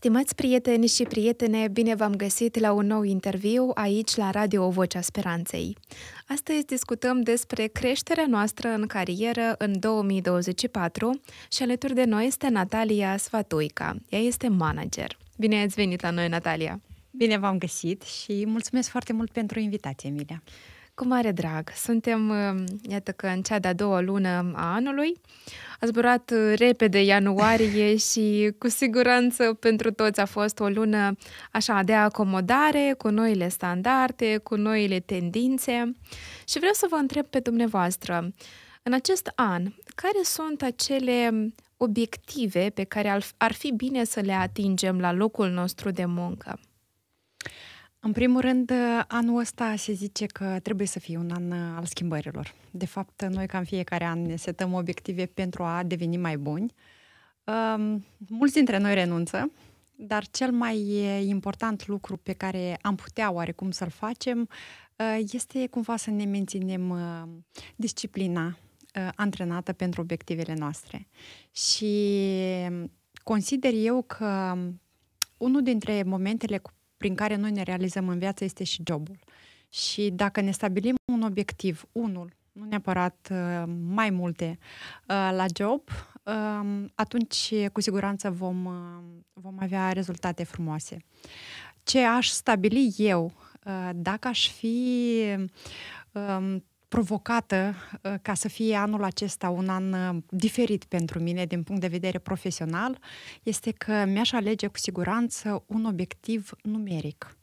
Stimați prieteni și prietene, bine v-am găsit la un nou interviu aici la Radio Vocea Speranței. Astăzi discutăm despre creșterea noastră în carieră în 2024 și alături de noi este Natalia Sfatuica. Ea este manager. Bine ați venit la noi, Natalia! Bine v-am găsit și mulțumesc foarte mult pentru invitație, Emilia! Cu mare drag! Suntem, uh, iată că în cea de-a doua lună a anului, a zburat uh, repede ianuarie și cu siguranță pentru toți a fost o lună așa de acomodare, cu noile standarde, cu noile tendințe. Și vreau să vă întreb pe dumneavoastră, în acest an, care sunt acele obiective pe care ar fi bine să le atingem la locul nostru de muncă? În primul rând, uh, anul ăsta se zice că trebuie să fie un an uh, al schimbărilor. De fapt, noi cam fiecare an ne setăm obiective pentru a deveni mai buni. Um, mulți dintre noi renunță, dar cel mai uh, important lucru pe care am putea oarecum să-l facem este cumva să ne menținem disciplina antrenată pentru obiectivele noastre. Și um, consider eu că unul dintre momentele cu prin care noi ne realizăm în viață este și jobul. Și dacă ne stabilim un obiectiv, unul, nu neapărat uh, mai multe, uh, la job, um, atunci cu siguranță vom, uh, vom avea rezultate frumoase. Ce aș stabili eu dacă aș fi um, provocată uh, ca să fie anul acesta un an uh, diferit pentru mine din punct de vedere profesional este că mi-aș alege cu siguranță un obiectiv numeric.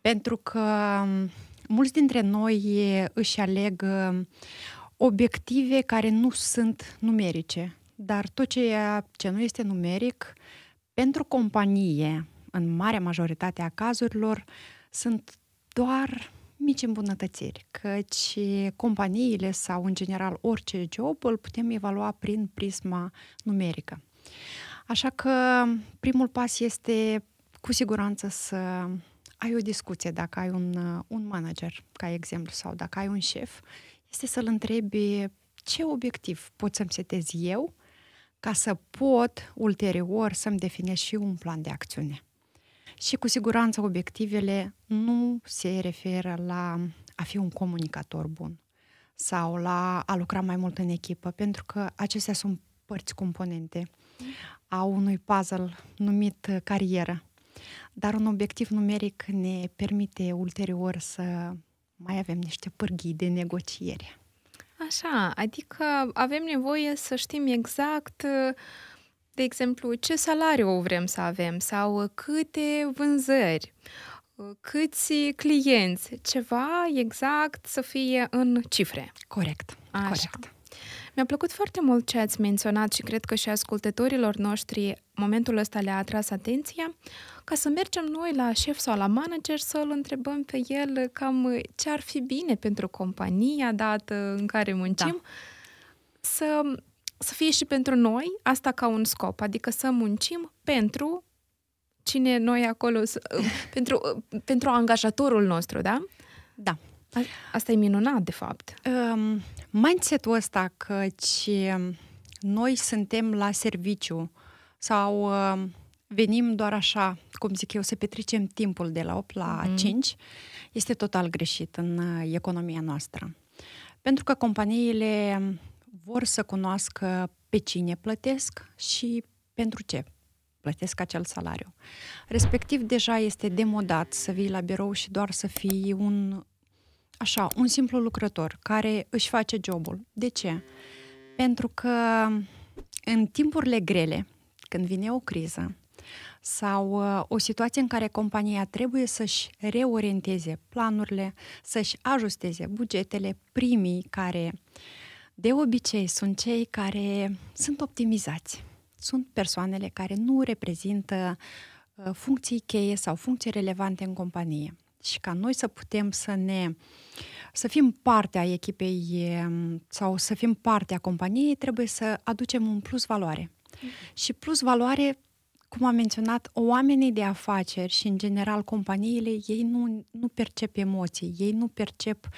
Pentru că um, mulți dintre noi uh, își aleg um, obiective care nu sunt numerice, dar tot ceea ce nu este numeric, pentru companie, în marea majoritate a cazurilor, sunt doar mici îmbunătățiri, căci companiile sau, în general, orice job îl putem evalua prin prisma numerică. Așa că primul pas este cu siguranță să ai o discuție dacă ai un, un manager, ca exemplu, sau dacă ai un șef, este să-l întrebi ce obiectiv pot să-mi setez eu ca să pot ulterior să-mi definez și un plan de acțiune. Și cu siguranță obiectivele nu se referă la a fi un comunicator bun sau la a lucra mai mult în echipă, pentru că acestea sunt părți componente a unui puzzle numit carieră. Dar un obiectiv numeric ne permite ulterior să mai avem niște pârghii de negociere. Așa, adică avem nevoie să știm exact uh, de exemplu, ce salariu vrem să avem sau câte vânzări, câți clienți, ceva exact să fie în cifre. Corect, Așa. corect. Mi-a plăcut foarte mult ce ați menționat și cred că și ascultătorilor noștri momentul ăsta le-a atras atenția ca să mergem noi la șef sau la manager să l întrebăm pe el cam ce ar fi bine pentru compania dată în care muncim. Da. Să să fie și pentru noi asta ca un scop, adică să muncim pentru cine noi acolo, pentru, pentru angajatorul nostru, da? Da. asta e minunat, de fapt. Um, mindset-ul ăsta că noi suntem la serviciu sau um, venim doar așa, cum zic eu, să petrecem timpul de la 8 la mm. 5, este total greșit în uh, economia noastră. Pentru că companiile vor să cunoască pe cine plătesc și pentru ce plătesc acel salariu. Respectiv, deja este demodat să vii la birou și doar să fii un, așa, un simplu lucrător care își face jobul. De ce? Pentru că în timpurile grele, când vine o criză sau uh, o situație în care compania trebuie să-și reorienteze planurile, să-și ajusteze bugetele, primii care uh, de obicei sunt cei care sunt optimizați. Sunt persoanele care nu reprezintă uh, funcții cheie sau funcții relevante în companie. Și ca noi să putem să ne să fim parte a echipei um, sau să fim parte a companiei, trebuie să aducem un plus valoare. Mm-hmm. Și plus valoare cum am menționat, oamenii de afaceri și, în general, companiile, ei nu, nu percep emoții, ei nu percep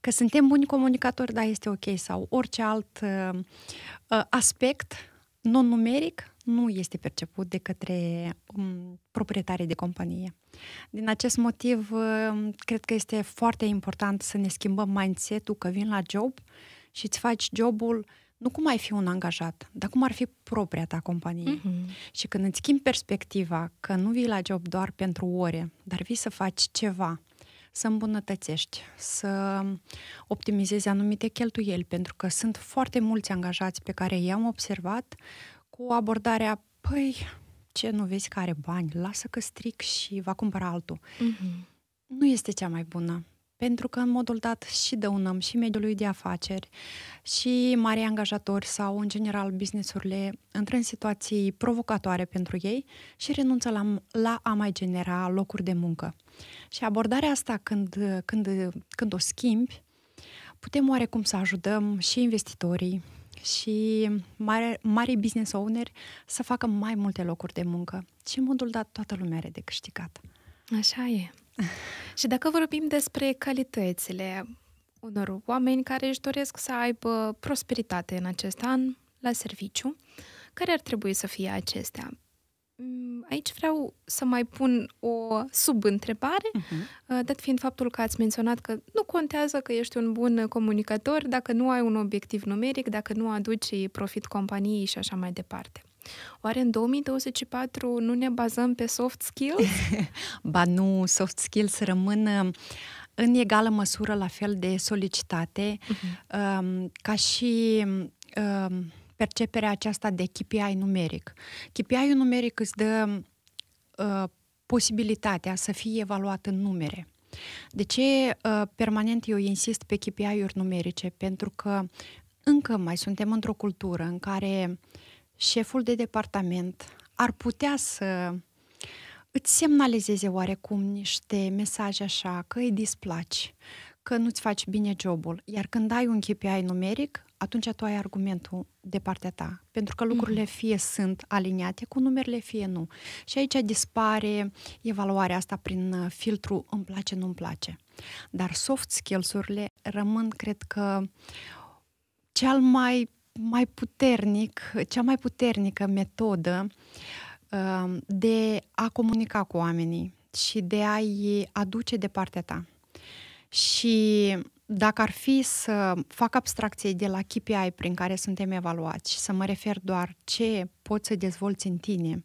că suntem buni comunicatori, da, este ok, sau orice alt uh, uh, aspect non-numeric nu este perceput de către um, proprietarii de companie. Din acest motiv, uh, cred că este foarte important să ne schimbăm mindset-ul că vin la job și îți faci jobul nu cum ai fi un angajat, dar cum ar fi propria ta companie. Mm-hmm. Și când îți schimbi perspectiva că nu vii la job doar pentru ore, dar vii să faci ceva să îmbunătățești, să optimizezi anumite cheltuieli, pentru că sunt foarte mulți angajați pe care i-am observat cu abordarea, păi, ce nu vezi că are bani, lasă că stric și va cumpăra altul. Mm-hmm. Nu este cea mai bună pentru că în modul dat și dăunăm și mediului de afaceri și mari angajatori sau în general businessurile intră în situații provocatoare pentru ei și renunță la, la a mai genera locuri de muncă. Și abordarea asta când, când, când o schimbi, putem oarecum să ajutăm și investitorii, și mari, mari business owner să facă mai multe locuri de muncă. Și în modul dat toată lumea are de câștigat. Așa e. și dacă vorbim despre calitățile unor oameni care își doresc să aibă prosperitate în acest an la serviciu, care ar trebui să fie acestea? Mm, aici vreau să mai pun o subîntrebare, uh-huh. dat fiind faptul că ați menționat că nu contează că ești un bun comunicator dacă nu ai un obiectiv numeric, dacă nu aduci profit companiei și așa mai departe. Oare în 2024 nu ne bazăm pe soft skills? ba nu, soft skills rămân uh, în egală măsură la fel de solicitate uh-huh. ca și um, perceperea aceasta de KPI numeric. KPI-ul numeric îți dă uh, posibilitatea să fie evaluat în numere. De ce uh, permanent eu insist pe KPI-uri numerice? Pentru că încă mai suntem într-o cultură în care șeful de departament ar putea să îți semnalizeze oarecum niște mesaje așa că îi displaci, că nu-ți faci bine jobul. Iar când ai un KPI numeric, atunci tu ai argumentul de partea ta. Pentru că lucrurile mm. fie sunt aliniate cu numerele, fie nu. Și aici dispare evaluarea asta prin uh, filtru îmi place, nu-mi place. Dar soft skills-urile rămân, cred că, cel mai mai puternic, cea mai puternică metodă um, de a comunica cu oamenii și de a-i aduce de partea ta. Și dacă ar fi să fac abstracție de la KPI prin care suntem evaluați și să mă refer doar ce poți să dezvolți în tine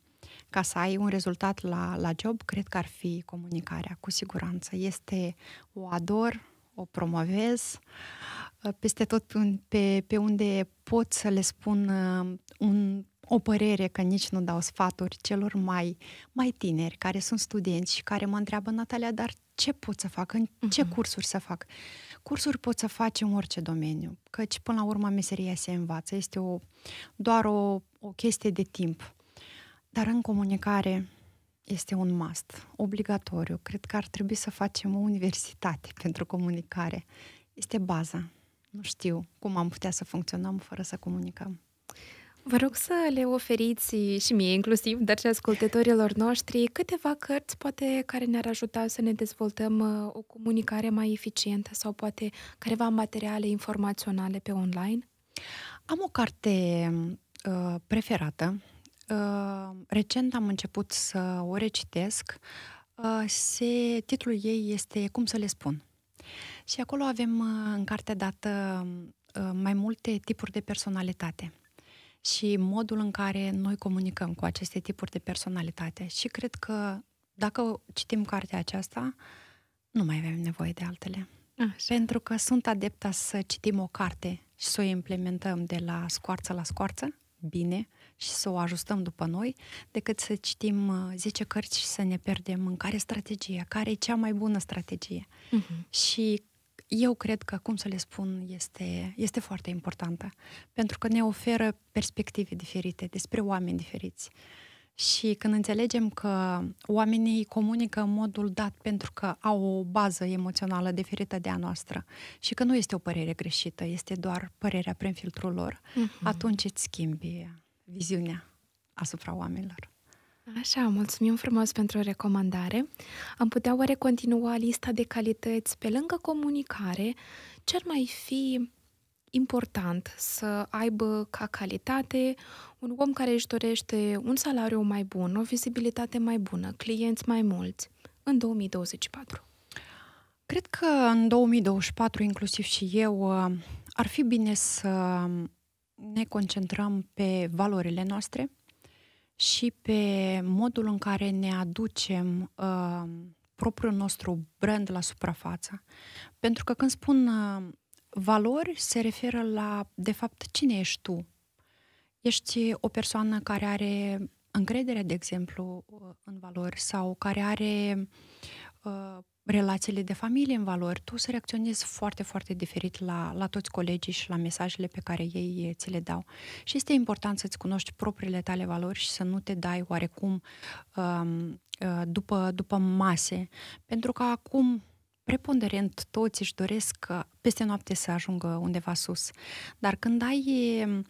ca să ai un rezultat la, la job, cred că ar fi comunicarea, cu siguranță. Este, o ador, o promovez, uh, Uh, peste tot pe, pe unde pot să le spun uh, un, o părere, că nici nu dau sfaturi celor mai, mai tineri, care sunt studenți și care mă întreabă, Natalia, dar ce pot să fac, în ce uh-huh. cursuri să fac? Cursuri pot să faci în orice domeniu, căci până la urmă meseria se învață, este o, doar o, o chestie de timp. Dar în comunicare este un must, obligatoriu. Cred că ar trebui să facem o universitate pentru comunicare. Este baza nu știu cum am putea să funcționăm fără să comunicăm. Vă rog să le oferiți și mie inclusiv, dar și ascultătorilor noștri, câteva cărți poate care ne-ar ajuta să ne dezvoltăm uh, o comunicare mai eficientă sau poate careva materiale informaționale pe online? Am o carte uh, preferată. Uh, recent am început să o recitesc. Uh, se, titlul ei este Cum să le spun. Uh, și acolo avem uh, în carte dată uh, uh, mai multe tipuri de personalitate și modul în care noi comunicăm cu aceste tipuri de personalitate. Și cred că dacă citim cartea aceasta, nu mai avem nevoie de altele. Așa. Pentru că sunt adepta să citim o carte și să o implementăm de la scoarță la scoarță, bine, și să o ajustăm după noi, decât să citim 10 cărți și să ne pierdem în care strategie, care e cea mai bună strategie. Uh-huh. Și eu cred că, cum să le spun, este, este foarte importantă, pentru că ne oferă perspective diferite despre oameni diferiți. Și când înțelegem că oamenii comunică în modul dat pentru că au o bază emoțională diferită de a noastră și că nu este o părere greșită, este doar părerea prin filtrul lor, uh-huh. atunci îți schimbi viziunea asupra oamenilor. Așa, mulțumim frumos pentru recomandare. Am putea oare continua lista de calități pe lângă comunicare? Ce ar mai fi important să aibă ca calitate un om care își dorește un salariu mai bun, o vizibilitate mai bună, clienți mai mulți în 2024? Cred că în 2024, inclusiv și eu, uh, ar fi bine să ne concentrăm pe valorile noastre, și pe modul în care ne aducem uh, propriul nostru brand la suprafață. Pentru că când spun uh, valori, se referă la, de fapt, cine ești tu. Ești o persoană care are încredere, de exemplu, uh, în valori sau care are uh, relațiile de familie în valori, tu să reacționezi foarte, foarte diferit la, la toți colegii și la mesajele pe care ei ți le dau. Și este important să-ți cunoști propriile tale valori și să nu te dai oarecum um, uh, după, după mase, pentru că acum preponderent toți își doresc uh, peste noapte să ajungă undeva sus. Dar când ai, uh,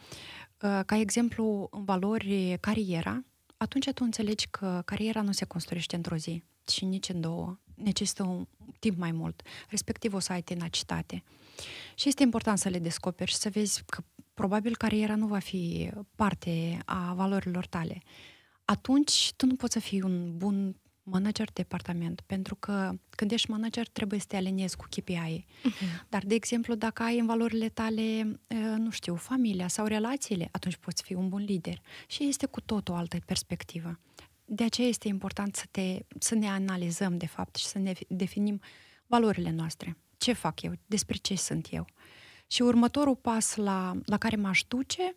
ca exemplu, în valori cariera, atunci tu înțelegi că cariera nu se construiește într-o zi și nici în două, necesită un timp mai mult, respectiv o să ai tenacitate. Și este important să le descoperi și să vezi că probabil cariera nu va fi parte a valorilor tale. Atunci tu nu poți să fii un bun manager de departament, pentru că când ești manager trebuie să te aliniezi cu KPI. Uh-huh. Mhm. Dar, de exemplu, dacă ai în valorile tale, eh, nu știu, familia sau relațiile, atunci poți fi un bun lider. Și este cu tot o altă perspectivă. De aceea este important să, te, să ne analizăm, de fapt, și să ne definim valorile noastre. Ce fac eu? Despre ce sunt eu? Și următorul pas la, la care m-aș duce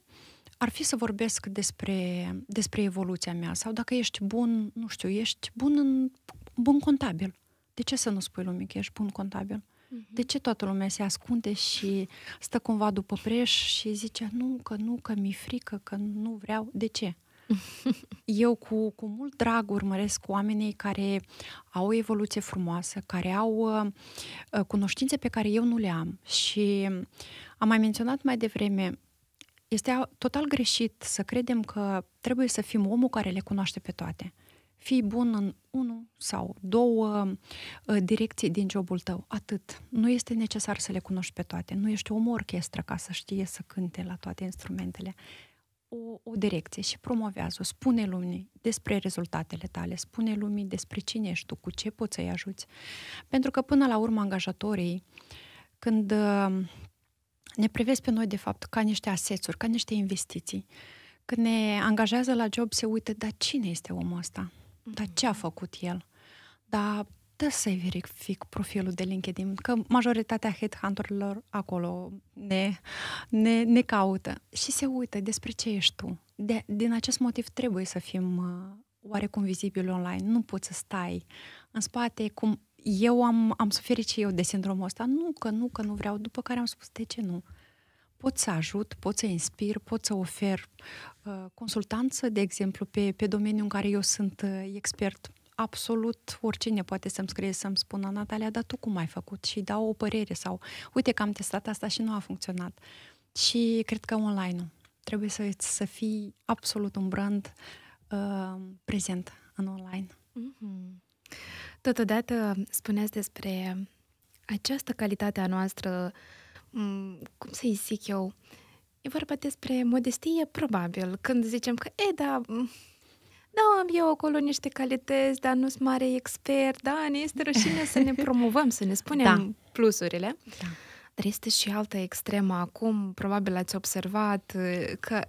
ar fi să vorbesc despre, despre evoluția mea sau dacă ești bun, nu știu, ești bun în bun contabil. De ce să nu spui lumii că ești bun contabil? Mhm. De ce toată lumea se ascunde și stă cumva după preș și zice nu, că nu, că mi-e frică, că nu vreau? De ce? Eu cu, cu mult drag urmăresc oamenii care au o evoluție frumoasă, care au uh, cunoștințe pe care eu nu le am. Și am mai menționat mai devreme, este total greșit să credem că trebuie să fim omul care le cunoaște pe toate. Fii bun în unu sau două uh, direcții din jobul tău. Atât. Nu este necesar să le cunoști pe toate. Nu ești om orchestră ca să știe să cânte la toate instrumentele o, o direcție și promovează-o. Spune lumii despre rezultatele tale, spune lumii despre cine ești tu, cu ce poți să-i ajuți. Pentru că până la urmă angajatorii, când uh, ne privesc pe noi de fapt ca niște asețuri, ca niște investiții, când ne angajează la job se uită, dar cine este omul ăsta? Dar ce a mm-hmm. făcut el? Dar dă să-i verific profilul de LinkedIn, că majoritatea headhunterilor acolo ne, ne, ne caută și se uită despre ce ești tu. De, din acest motiv trebuie să fim uh, oarecum vizibili online. Nu poți să stai în spate cum eu am, am suferit și eu de sindromul ăsta. Nu, că nu, că nu vreau, după care am spus de ce nu. Pot să ajut, pot să inspir, pot să ofer uh, consultanță, de exemplu, pe, pe domeniul în care eu sunt uh, expert absolut oricine poate să-mi scrie să-mi spună, Natalia, dar tu cum ai făcut? Și dau o părere sau, uite că am testat asta și nu a funcționat. Și cred că online-ul. Trebuie să, să fii absolut un brand uh, prezent în online. Mm-hmm. Totodată spuneați despre această calitate a noastră, mm, cum să-i zic eu, e vorba despre modestie, probabil, când zicem că, e, da, mm, da, am eu acolo niște calități, dar nu sunt mare expert, da, ne este rușine să ne promovăm, să ne spunem da. plusurile. Da. Dar este și altă extremă acum, probabil ați observat uh, că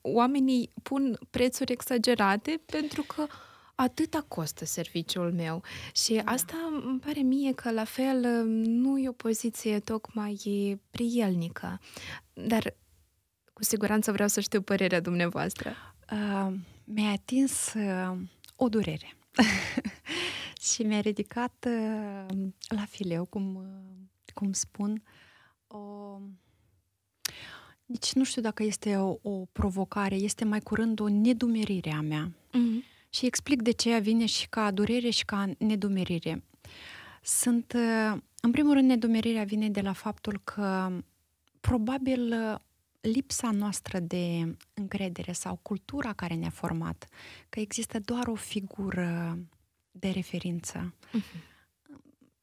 oamenii pun prețuri exagerate pentru că atâta costă serviciul meu. Și da. asta îmi pare mie că la fel uh, nu e o poziție tocmai prielnică. Dar cu siguranță vreau să știu părerea dumneavoastră. Uh, mi-a atins uh, o durere și mi-a ridicat uh, la fileu, cum, uh, cum spun, o... Nici nu știu dacă este o, o provocare, este mai curând o nedumerire a mea. Mm-hmm. Și explic de ce ea vine și ca durere și ca nedumerire. Sunt, uh, în primul rând, nedumerirea vine de la faptul că probabil uh, lipsa noastră de încredere sau cultura care ne-a format, că există doar o figură de referință. Uh-huh.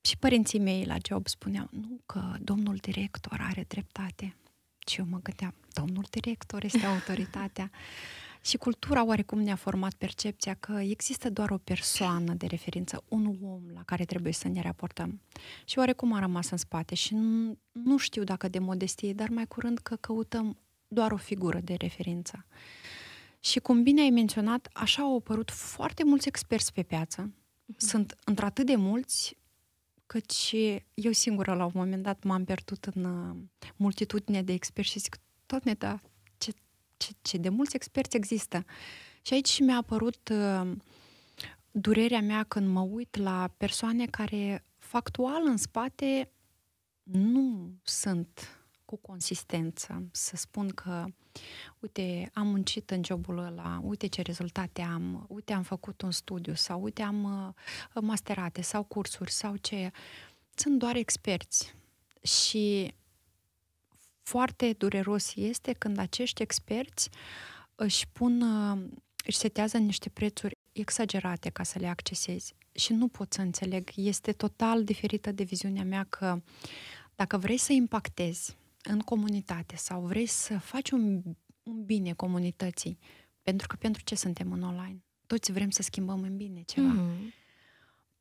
Și părinții mei la job spuneau, nu, că domnul director are dreptate. Și eu mă gândeam, domnul director este autoritatea. Și cultura oarecum ne-a format percepția că există doar o persoană de referință, un om la care trebuie să ne raportăm. Și oarecum a rămas în spate și nu, nu știu dacă de modestie, dar mai curând că căutăm doar o figură de referință. Și cum bine ai menționat, așa au apărut foarte mulți experți pe piață. Uh-huh. Sunt într-atât de mulți cât și eu singură la un moment dat m-am pierdut în uh, multitudine de experți și zic, tot ne da, ce, ce de mulți experți există. Și aici mi-a apărut uh, durerea mea când mă uit la persoane care factual în spate nu sunt cu consistență. Să spun că, uite, am muncit în jobul ăla, uite ce rezultate am, uite am făcut un studiu sau uite am uh, masterate sau cursuri sau ce. Sunt doar experți și foarte dureros este când acești experți își pun, uh, își setează niște prețuri exagerate ca să le accesezi și nu pot să înțeleg. Este total diferită de viziunea mea că dacă vrei să impactezi în comunitate sau vrei să faci un, un bine comunității, pentru că pentru ce suntem în online? Toți vrem să schimbăm în bine ceva. Mm-hmm.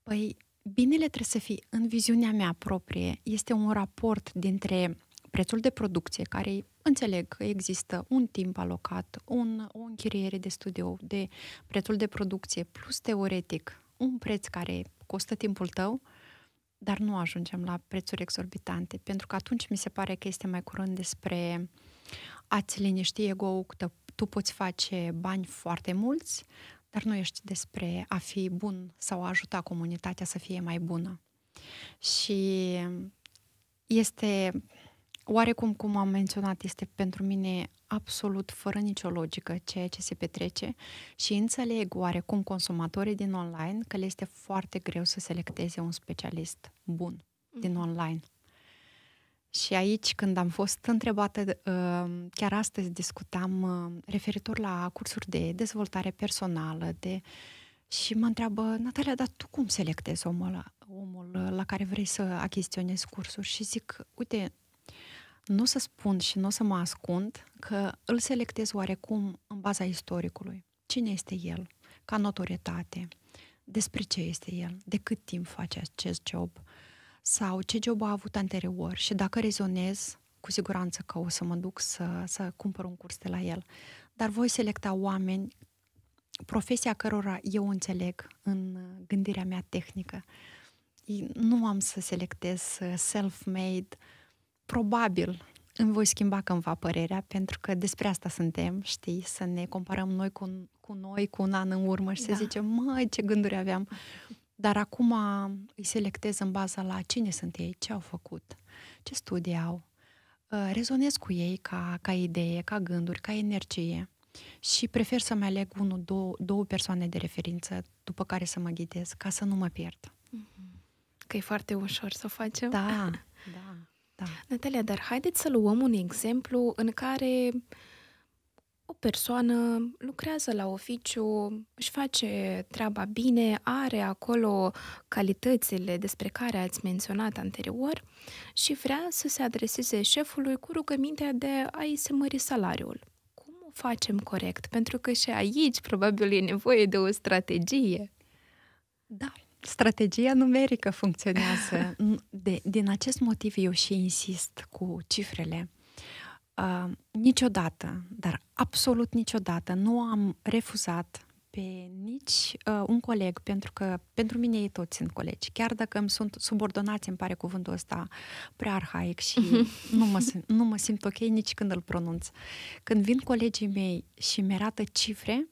Păi, binele trebuie să fie în viziunea mea proprie. Este un raport dintre prețul de producție, care înțeleg că există un timp alocat, un, o închiriere de studio, de prețul de producție, plus teoretic, un preț care costă timpul tău, dar nu ajungem la prețuri exorbitante, pentru că atunci mi se pare că este mai curând despre a-ți liniști ego-ul, că tu poți face bani foarte mulți, dar nu ești despre a fi bun sau a ajuta comunitatea să fie mai bună. Și este oarecum, cum am menționat, este pentru mine absolut fără nicio logică ceea ce se petrece și înțeleg oarecum consumatorii din online că le este foarte greu să selecteze un specialist bun din mhm. online. Și aici, când am fost întrebată, uh, chiar astăzi discutam uh, referitor la cursuri de dezvoltare personală, de și mă întreabă, Natalia, dar tu cum selectezi omul, ăla, omul uh, la care vrei să achiziționezi cursuri? Și zic, uite, nu o să spun și nu o să mă ascund că îl selectez oarecum în baza istoricului. Cine este el? Ca notorietate. Despre ce este el? De cât timp face acest job? Sau ce job a avut anterior? Și dacă rezonez, cu siguranță că o să mă duc să, să cumpăr un curs de la el. Dar voi selecta oameni, profesia cărora eu înțeleg în gândirea mea tehnică. Nu am să selectez uh, self-made, uh, probabil îmi voi schimba cândva părerea, pentru că despre asta suntem, știi, să ne comparăm noi cu, cu noi cu un an în urmă și da. să zicem, măi, ce gânduri aveam. Dar acum îi selectez în baza la cine sunt ei, ce au făcut, ce studii au. Uh, rezonez cu ei ca, ca idee, ca gânduri, ca energie și prefer să-mi aleg unul, două, două persoane de referință după care să mă ghidez, ca să nu mă pierd. Mhm. Că e foarte ușor să o facem. Da, Da. Natalia, dar haideți să luăm un exemplu în care o persoană lucrează la oficiu, își face treaba bine, are acolo calitățile despre care ați menționat anterior și vrea să se adreseze șefului cu rugămintea de a-i se mări salariul. Cum o facem corect? Pentru că și aici probabil e nevoie de o strategie. Da, strategia numerică funcționează. Mm, de, din acest motiv eu și insist cu cifrele. Uh, niciodată, dar absolut niciodată, nu am refuzat pe nici uh, un coleg, pentru că pentru mine ei toți sunt colegi. Chiar dacă îmi sunt subordonați, îmi pare cuvântul ăsta prea arhaic și nu mă, simt, nu mă simt ok nici când îl pronunț. Când vin colegii mei și mi arată cifre,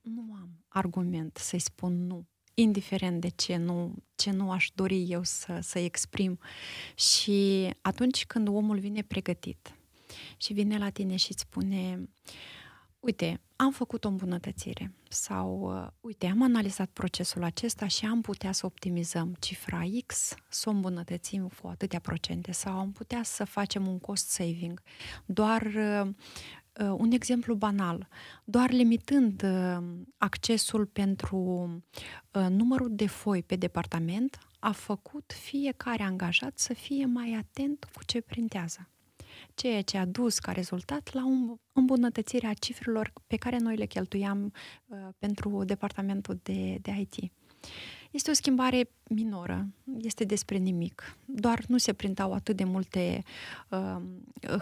nu am argument să-i spun nu indiferent de ce nu, ce nu aș dori eu să, să exprim. Și atunci când omul vine pregătit și vine la tine și îți spune, uite, am făcut o îmbunătățire sau, uh, uite, am analizat procesul acesta și am putea să optimizăm cifra X, să o îmbunătățim cu atâtea procente sau am putea să facem un cost saving. Doar uh, Uh, un exemplu banal, doar limitând uh, accesul pentru uh, numărul de foi pe departament, a făcut fiecare angajat să fie mai atent cu ce printează. Ceea ce a dus ca rezultat la o îmbunătățire a cifrelor pe care noi le cheltuiam pentru departamentul de, de IT. Este o schimbare minoră, este despre nimic. Doar nu se printau atât de multe uh,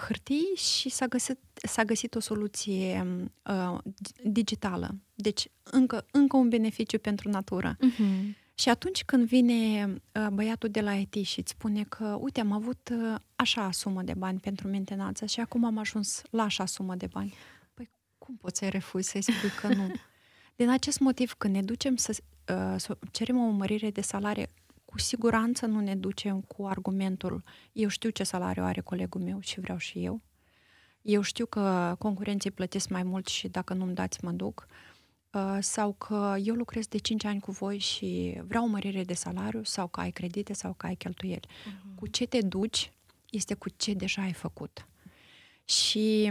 hârtii și s-a găsit, s-a găsit o soluție uh, digitală. Deci încă, încă un beneficiu pentru natură. Uh-huh. Și atunci când vine uh, băiatul de la IT și îți spune că, uite, am avut uh, așa sumă de bani pentru mentenanță și acum am ajuns la așa sumă de bani. Păi cum poți să-i refuzi să-i spui că nu? Din acest motiv, când ne ducem să Uh, să cerem o mărire de salarie, cu siguranță nu ne ducem cu argumentul eu știu ce salariu are colegul meu și vreau și eu. Eu știu că concurenții plătesc mai mult și dacă nu-mi dați, mă duc. Uh, sau că eu lucrez de 5 ani cu voi și vreau o mărire de salariu sau că ai credite sau că ai cheltuieli. Uh-huh. Cu ce te duci este cu ce deja ai făcut. Și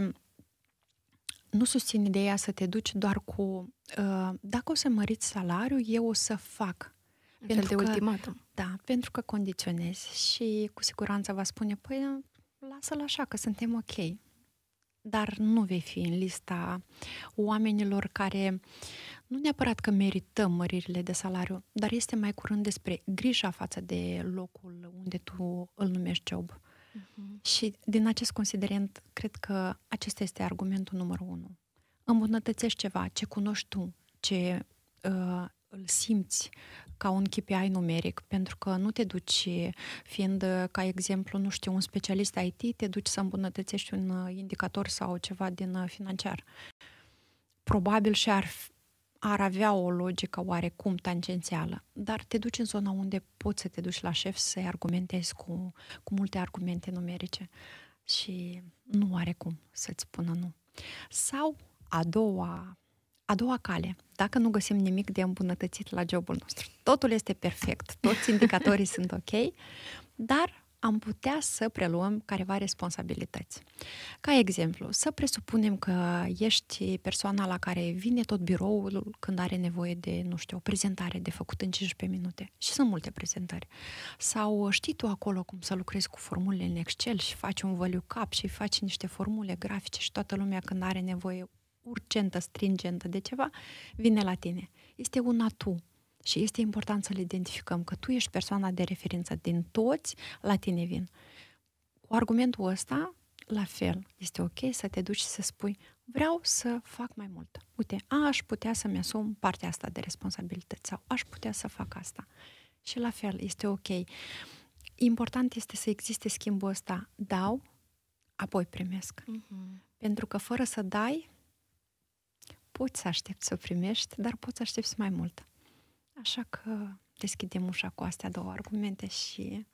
nu susțin ideea să te duci doar cu uh, dacă o să măriți salariul, eu o să fac. pentru de că, ultimatum. Da, pentru că condiționezi și cu siguranță va spune, păi da, lasă-l așa, că suntem ok. Dar nu vei fi în lista oamenilor care nu neapărat că merităm măririle de salariu, dar este mai curând despre grija față de locul unde tu îl numești job. Uh-huh. Și din acest considerent, cred că acesta este argumentul numărul unu. Îmbunătățești ceva, ce cunoști tu, ce uh, îl simți ca un KPI numeric, pentru că nu te duci, fiind, uh, ca exemplu, nu știu, un specialist IT, te duci să îmbunătățești un uh, indicator sau ceva din uh, financiar. Probabil și ar ar avea o logică oarecum tangențială, dar te duci în zona unde poți să te duci la șef să-i argumentezi cu, cu multe argumente numerice și nu are cum să-ți spună nu. Sau a doua, a doua cale, dacă nu găsim nimic de îmbunătățit la jobul nostru, totul este perfect, toți indicatorii sunt ok, dar am putea să preluăm careva responsabilități. Ca exemplu, să presupunem că ești persoana la care vine tot biroul când are nevoie de, nu știu, o prezentare de făcut în 15 minute. Și sunt multe prezentări. Sau știi tu acolo cum să lucrezi cu formulele în Excel și faci un value cap și faci niște formule grafice și toată lumea când are nevoie urgentă, stringentă de ceva, vine la tine. Este un atu și este important să le identificăm că tu ești persoana de referință din toți, la tine vin. Cu argumentul ăsta, la fel, este ok să te duci și să spui vreau să fac mai mult. Uite, aș putea să-mi asum partea asta de responsabilități sau aș putea să fac asta. Și la fel, este ok. Important este să existe schimbul ăsta. Dau, apoi primesc. Uh-huh. Pentru că fără să dai, poți să aștepți să primești, dar poți să aștepți mai mult. Așa că deschidem ușa cu astea două argumente și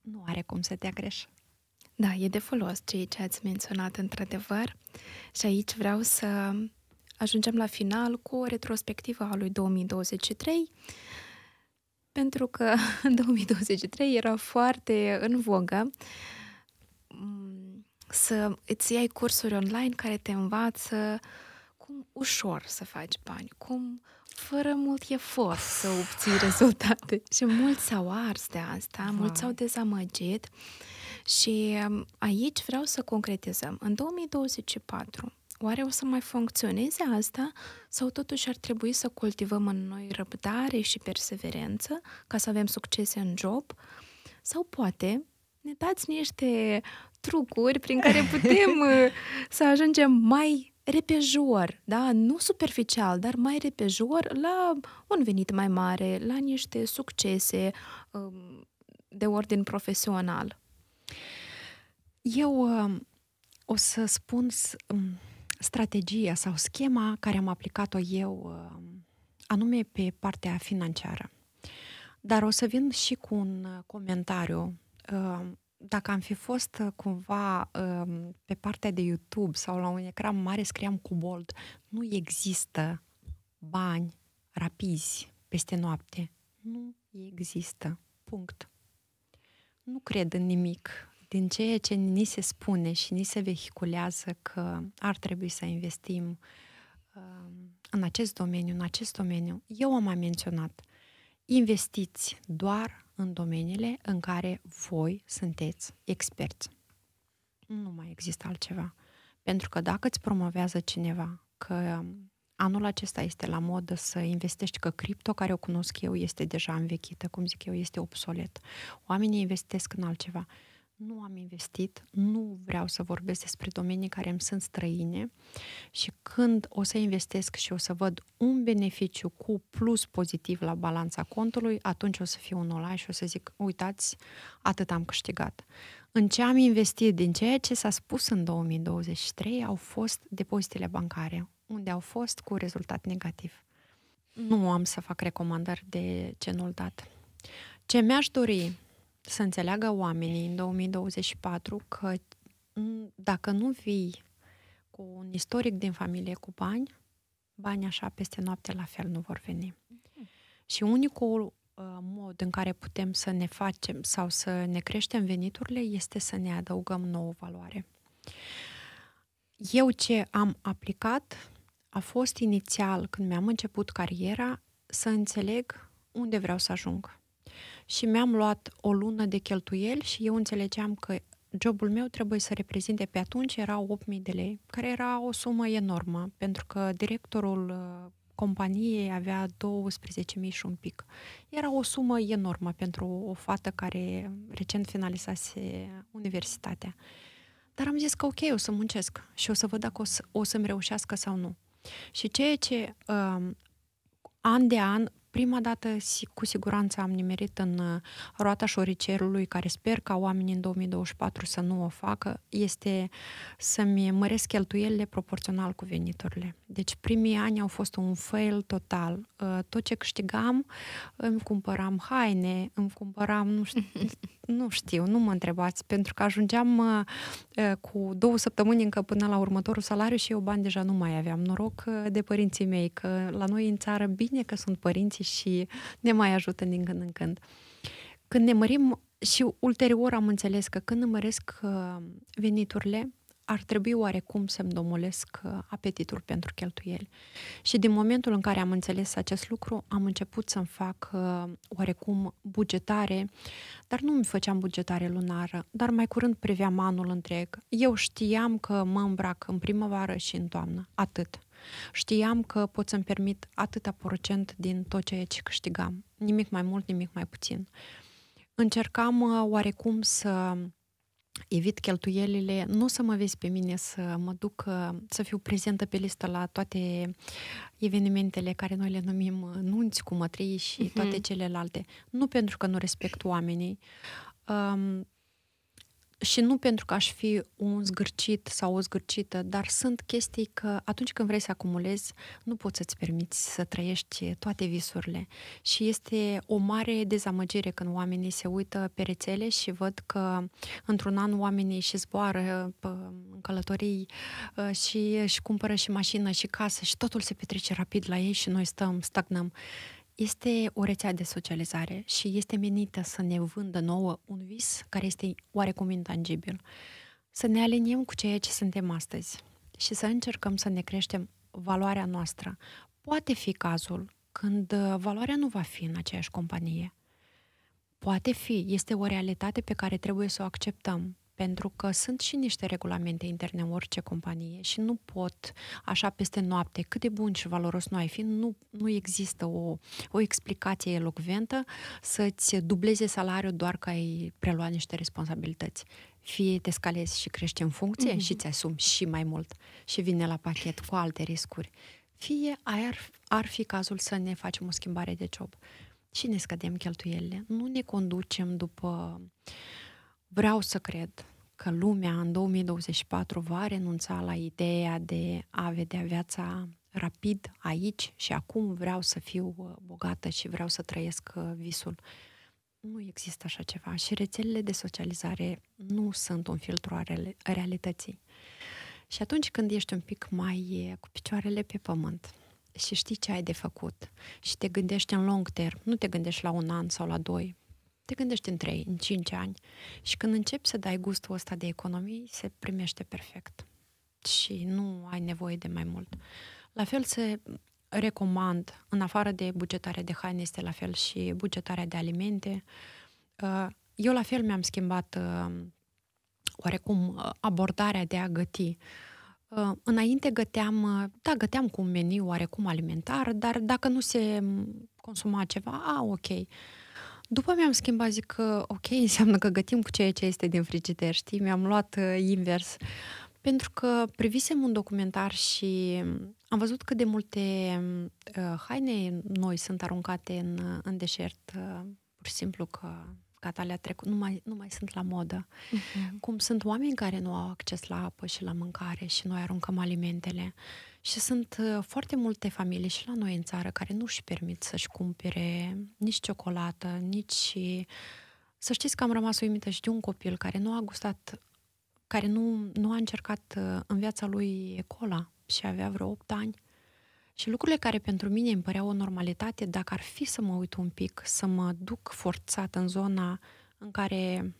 nu are cum să dea greș. Da, e de folos ceea ce ați menționat într-adevăr și aici vreau să ajungem la final cu o retrospectivă a lui 2023 pentru că în 2023 era foarte în vogă mm, să îți iei cursuri online care te învață uh, ușor să faci bani, cum fără mult efort să obții rezultate. Și mulți s-au ars de asta, wow. Da. mulți s-au dezamăgit și um, aici vreau să concretizăm. În 2024, oare o să mai funcționeze asta sau totuși ar trebui să cultivăm în noi răbdare și perseverență ca să avem succese în job? Sau poate ne dați niște trucuri prin care putem uh, să ajungem mai repejor, da? nu superficial, dar mai repejor la un venit mai mare, la niște succese um, de ordin profesional. Eu um, o să spun um, strategia sau schema care am aplicat-o eu, anume pe partea financiară. Dar o să vin și cu un uh, comentariu dacă am fi fost uh, cumva um, pe partea de YouTube sau la un ecran mare scriam cu bold, nu există bani rapizi peste noapte. Nu există. Punct. Nu cred în nimic din ceea ce ni se spune și ni se vehiculează că ar trebui să investim um, în acest domeniu, în acest domeniu. Eu am menționat, investiți doar în domeniile în care voi sunteți experți. Nu mai există altceva. Pentru că dacă îți promovează cineva că um, anul acesta este la modă să investești că cripto care o cunosc eu este deja învechită, cum zic eu, este obsolet. Oamenii investesc în altceva nu am investit, nu vreau să vorbesc despre domenii care îmi sunt străine și când o să investesc și o să văd un beneficiu cu plus pozitiv la balanța contului, atunci o să fiu un olaj și o să zic, uitați, atât am câștigat. În ce am investit, din ceea ce s-a spus în 2023, au fost depozitele bancare, unde au fost cu rezultat negativ. Nu am să fac recomandări de genul dat. Ce mi-aș dori să înțeleagă oamenii în 2024 că dacă nu vii cu un istoric din familie cu bani, banii așa peste noapte la fel nu vor veni. Și unicul uh, mod în care putem să ne facem sau să ne creștem veniturile este să ne adăugăm nouă valoare. Eu ce am aplicat a fost inițial, când mi-am început cariera, să înțeleg unde vreau să ajung și mi-am luat o lună de cheltuieli și eu înțelegeam că jobul meu trebuie să reprezinte pe atunci era 8.000 de lei, care era o sumă enormă, pentru că directorul uh, companiei avea 12.000 și un pic. Era o sumă enormă pentru o fată care recent finalizase universitatea. Dar am zis că ok, o să muncesc și o să văd dacă o, să, o să-mi reușească sau nu. Și ceea ce uh, an de an, Prima dată, cu siguranță, am nimerit în uh, roata șoricerului, care sper ca oamenii în 2024 să nu o facă, este să-mi măresc cheltuielile proporțional cu veniturile. Deci primii ani au fost un fail total. Uh, tot ce câștigam, îmi cumpăram haine, îmi cumpăram, nu știu, nu știu, nu mă întrebați, pentru că ajungeam uh, cu două săptămâni încă până la următorul salariu și eu bani deja nu mai aveam. Noroc de părinții mei, că la noi în țară bine că sunt părinții vechi și ne mai ajută din când în când. Când ne mărim și ulterior am înțeles că când îmi măresc uh, veniturile, ar trebui oarecum să-mi domolesc uh, apetitul pentru cheltuieli. Și din momentul în care am înțeles acest lucru, am început să-mi fac uh, oarecum bugetare, dar nu mi făceam bugetare lunară, dar mai curând priveam anul întreg. Eu știam că mă îmbrac în primăvară și în toamnă, atât. Știam că pot să-mi permit atâta procent din tot ceea ce câștigam. Nimic mai mult, nimic mai puțin. Încercam uh, oarecum să evit cheltuielile, nu să mă vezi pe mine să mă duc, uh, să fiu prezentă pe listă la toate evenimentele care noi le numim uh, nunți cu mătrii și mhm. toate celelalte. Nu pentru că nu respect oamenii, um, și nu pentru că aș fi un zgârcit sau o zgârcită, dar sunt chestii că atunci când vrei să acumulezi, nu poți să-ți permiți să trăiești toate visurile. Și este o mare dezamăgire când oamenii se uită pe rețele și văd că într-un an oamenii și zboară în călătorii ă, și își cumpără și mașină și casă și totul se petrece rapid la ei și noi stăm, stagnăm. Este o rețea de socializare și este menită să ne vândă nouă un vis care este oarecum intangibil. Să ne aliniem cu ceea ce suntem astăzi și să încercăm să ne creștem valoarea noastră. Poate fi cazul când uh, valoarea nu va fi în aceeași companie. Poate fi, este o realitate pe care trebuie să o acceptăm pentru că sunt și niște regulamente interne în orice companie și nu pot așa peste noapte, cât de bun și valoros nu ai fi, nu, nu există o, o explicație elocventă să-ți dubleze salariul doar că ai preluat niște responsabilități. Fie te scalezi și crești în funcție mm-hmm. și ți asumi și mai mult și vine la pachet cu alte riscuri. Fie ar, ar fi cazul să ne facem o schimbare de job și ne scădem cheltuielile. Nu ne conducem după vreau să cred, că lumea în 2024 va renunța la ideea de a vedea viața rapid aici și acum vreau să fiu uh, bogată și vreau să trăiesc uh, visul. Nu există așa ceva și rețelele de socializare nu sunt un filtru a realității. Și atunci când ești un pic mai uh, cu picioarele pe pământ și știi ce ai de făcut și te gândești în long term, nu te gândești la un an sau la doi, te gândești în 3, în 5 ani și când începi să dai gustul ăsta de economii, se primește perfect și nu ai nevoie de mai mult. La fel se recomand, în afară de bugetarea de haine, este la fel și bugetarea de alimente. Uh, eu la fel mi-am schimbat uh, oarecum uh, abordarea de a găti. Înainte găteam, da, găteam cu un meniu oarecum alimentar, dar dacă nu se consuma ceva, a, ok după mi-am schimbat, zic că ok, înseamnă că gătim cu ceea ce este din frigider, știi? Mi-am luat uh, invers. Pentru că privisem un documentar și am văzut cât de multe uh, haine noi sunt aruncate în, uh, în deșert, uh, pur și simplu că gata, le-a trecut, nu mai, nu mai sunt la modă. Uh-huh. Cum sunt oameni care nu au acces la apă și la mâncare și noi aruncăm alimentele. Uh, și sunt ă, foarte multe familii și la noi în țară care nu își permit să-și cumpere nici ciocolată, nici... Să știți că am rămas uimită și de un copil care nu a gustat, care nu, nu a încercat ă, în viața lui cola și avea vreo 8 ani. Și lucrurile care pentru mine îmi păreau o normalitate, dacă ar fi să mă uit un pic, să mă duc forțat în zona în care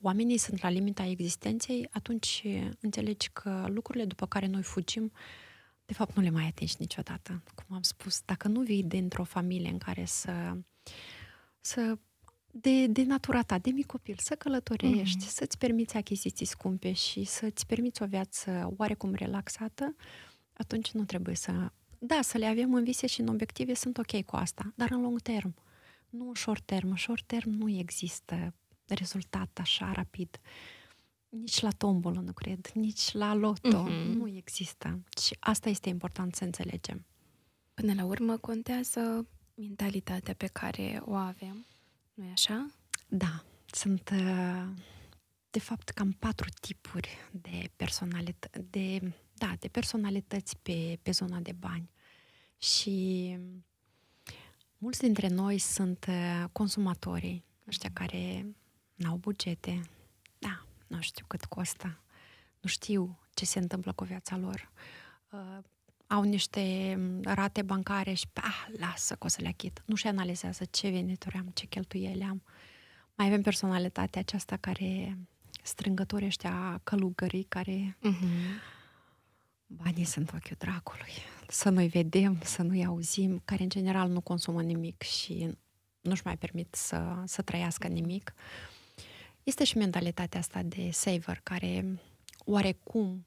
oamenii sunt la limita existenței, atunci înțelegi că lucrurile după care noi fugim uh, de fapt nu le mai atingi niciodată. Cum am spus, dacă nu vii dintr-o familie în care să, să de, de natura ta, de mic copil, să călătorești, mm-hmm. să-ți permiți achiziții scumpe și să-ți permiți o viață oarecum relaxată, atunci nu trebuie să... Da, să le avem în vise și în obiective, sunt ok cu asta, dar în lung term, nu în short term. În short term nu există rezultat așa rapid. Uh, nici la tombolă, nu cred, nici la loto. Mm-hmm. Nu există. Și asta este important să înțelegem. Până la urmă, contează mentalitatea pe care o avem, nu e așa? Da. Sunt, uh, de fapt, cam patru tipuri de personalități, de, da, de personalități pe, pe zona de bani. Și mulți dintre noi sunt uh, consumatorii, ăștia mhm. care n-au bugete, nu știu cât costă, nu știu ce se întâmplă cu viața lor. Uh, au niște mm, rate bancare și, ah, lasă că o să le achit. Nu-și analizează ce venituri am, ce cheltuieli am. Mai avem personalitatea aceasta care strângători ăștia călugării care uh-huh. banii sunt ochiul dracului. Să nu-i vedem, să nu-i auzim, care în general nu consumă nimic și nu-și mai permit să, să trăiască nimic. Uh, este și mentalitatea asta de saver, care oarecum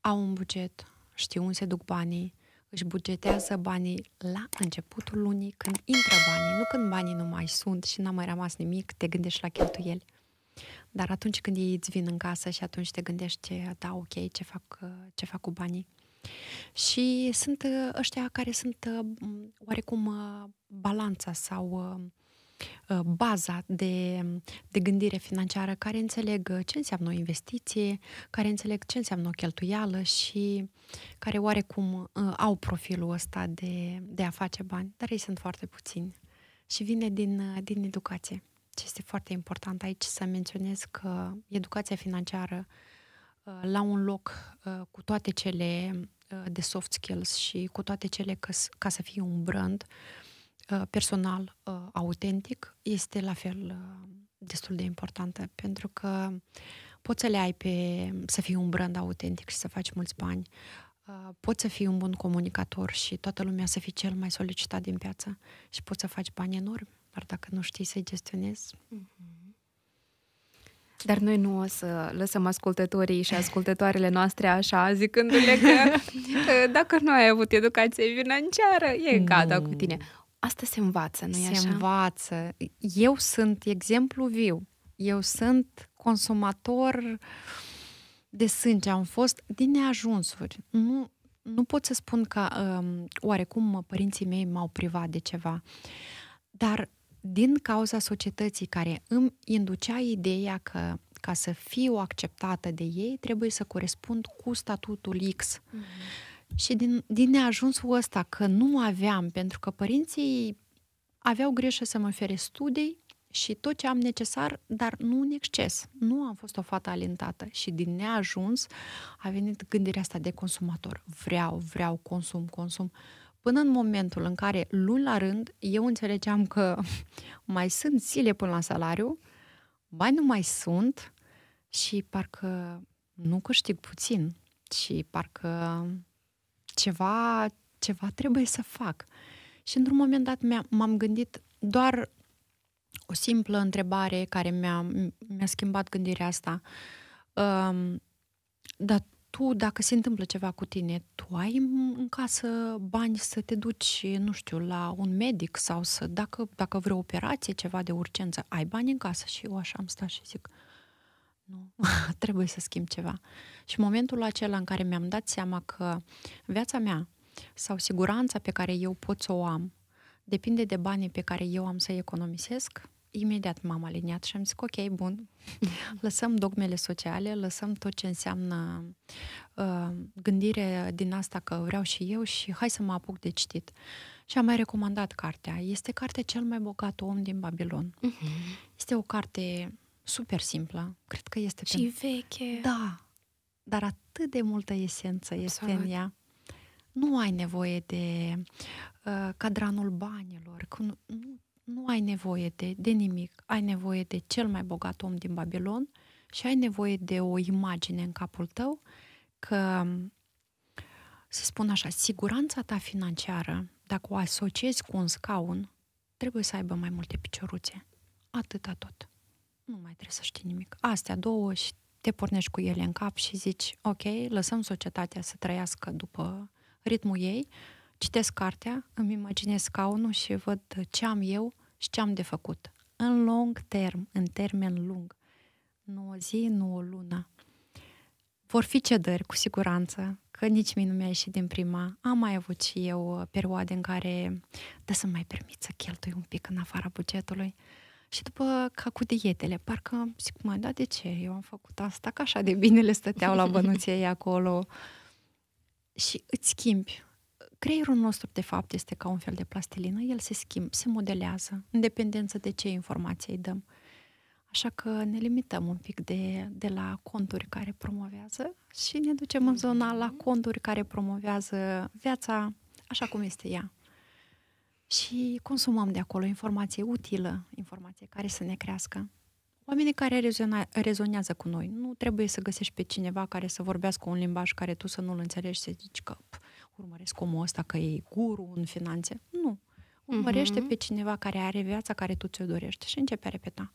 au un buget, știu unde se duc banii, își bugetează banii la începutul lunii, când intră banii, nu când banii nu mai sunt și n-a mai rămas nimic, te gândești la cheltuieli. Dar atunci când ei îți vin în casă și atunci te gândești ce, da, ok, ce fac, ce fac cu banii. Și sunt ăștia care sunt uh, oarecum uh, balanța sau uh, Uh, baza de, de gândire financiară, care înțeleg uh, ce înseamnă o investiție, care înțeleg ce înseamnă o cheltuială și care oarecum uh, au profilul ăsta de, de a face bani, dar ei sunt foarte puțini și vine din, din educație. Ce este foarte important aici să menționez că educația financiară la un loc cu toate cele de soft skills și cu toate cele ca, ca să fie un brand, uh, Uh, personal uh, autentic este la fel uh, destul de importantă, pentru că poți să le ai pe, să fii un brand autentic și să faci mulți bani, poți să fii un bun comunicator și toată lumea să fii cel mai solicitat din piață și poți să faci bani enormi, dar dacă nu știi să-i gestionezi... Mm-hmm. Dar noi nu o să lăsăm ascultătorii și ascultătoarele noastre așa, zicându-le că dacă nu ai avut educație financiară, e gata cu tine. Asta se învață, nu-i se așa? Se învață. Eu sunt exemplu viu. Eu sunt consumator de sânge. Am fost din neajunsuri. Nu, nu pot să spun că um, oarecum părinții mei m-au privat de ceva. Dar din cauza societății care îmi inducea ideea că ca să fiu acceptată de ei, trebuie să corespund cu statutul X. Mm-hmm și din, din neajunsul ăsta că nu aveam, pentru că părinții aveau greșe să mă ofere studii și tot ce am necesar, dar nu în exces. Nu am fost o fată alintată și din neajuns a venit gândirea asta de consumator. Vreau, vreau, consum, consum. Până în momentul în care, luni la rând, eu înțelegeam că mai sunt zile până la salariu, bani nu mai sunt și parcă nu câștig puțin și parcă ceva, ceva trebuie să fac. Și într-un moment dat m-am gândit doar o simplă întrebare care mi-a, mi-a schimbat gândirea asta. Um, dar tu, dacă se întâmplă ceva cu tine, tu ai în casă bani să te duci, nu știu, la un medic sau să, dacă, dacă vreo operație, ceva de urgență, ai bani în casă? Și eu așa am stat și zic, uh, nu, trebuie să schimb ceva. Și momentul acela în care mi-am dat seama că viața mea sau siguranța pe care eu pot să o am depinde de banii pe care eu am să-i economisesc, imediat m-am aliniat și am zis, ok, bun, lăsăm dogmele sociale, lăsăm tot ce înseamnă uh, gândire din asta că vreau și eu și hai să mă apuc de citit. Și am mai recomandat cartea. Este cartea Cel mai bogat om din Babilon. Uh-huh. Este o carte super simplă. Cred că este... Și pentru... veche. Da. Dar atât de multă esență este în ea. Nu ai nevoie de uh, cadranul banilor. Nu, nu ai nevoie de, de nimic. Ai nevoie de cel mai bogat om din Babilon și ai nevoie de o imagine în capul tău că, să spun așa, siguranța ta financiară, dacă o asociezi cu un scaun, trebuie să aibă mai multe picioruțe. Atâta tot nu mai trebuie să știi nimic. Astea două și te pornești cu ele în cap și zici, ok, lăsăm societatea să trăiască după ritmul ei, citesc cartea, îmi imaginez scaunul și văd ce am eu și ce am de făcut. În long term, în termen lung. Nu o zi, nu o lună. Vor fi cedări, cu siguranță, că nici mie nu mi-a ieșit din prima. Am mai avut și eu uh, perioade în care, da să mai permit să cheltui un pic în afara bugetului. Și după ca cu dietele, parcă zic, mai da, de ce? Eu am făcut asta, că așa de bine le stăteau la bănuție acolo. Și îți schimbi. Creierul nostru, de fapt, este ca un fel de plastilină. El se schimbă, se modelează, în dependență de ce informație îi dăm. Așa că ne limităm un pic de, de la conturi care promovează și ne ducem în zona la mhm. conturi care promovează viața așa cum este ea și consumăm de acolo informație utilă, informație care să ne crească. Oamenii care rezona, rezonează cu noi. Nu trebuie să găsești pe cineva care să vorbească un limbaj care tu să nu-l înțelegi și să zici că p- urmăresc omul ăsta că e guru în finanțe. Nu. Mhm. Urmărește uh-huh. pe cineva care are viața care tu ți-o dorești și începe a repeta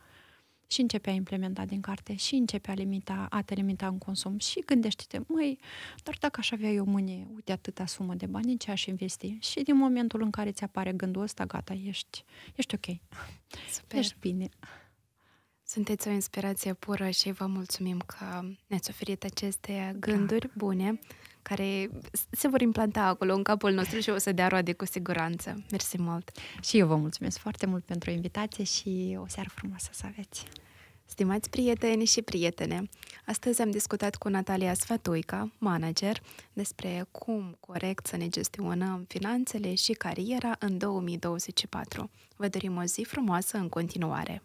și începe a implementa din carte și începe a, limita, a te limita în consum și gândește-te, măi, dar dacă aș avea eu mâine, uite atâta sumă de bani, în ce aș investi? Și din momentul în care ți apare gândul ăsta, gata, ești, ești ok. Super. Ești bine. Sunteți o inspirație pură și vă mulțumim că ne-ați oferit aceste da. gânduri da. bune care se vor implanta acolo în capul nostru și o să dea roade cu siguranță. Mersi mult! Și eu vă mulțumesc foarte mult pentru invitație și o seară frumoasă să aveți! Stimați prieteni și prietene, astăzi am discutat cu Natalia Sfatuica, manager, despre cum corect să ne gestionăm finanțele și cariera în 2024. Vă dorim o zi frumoasă în continuare!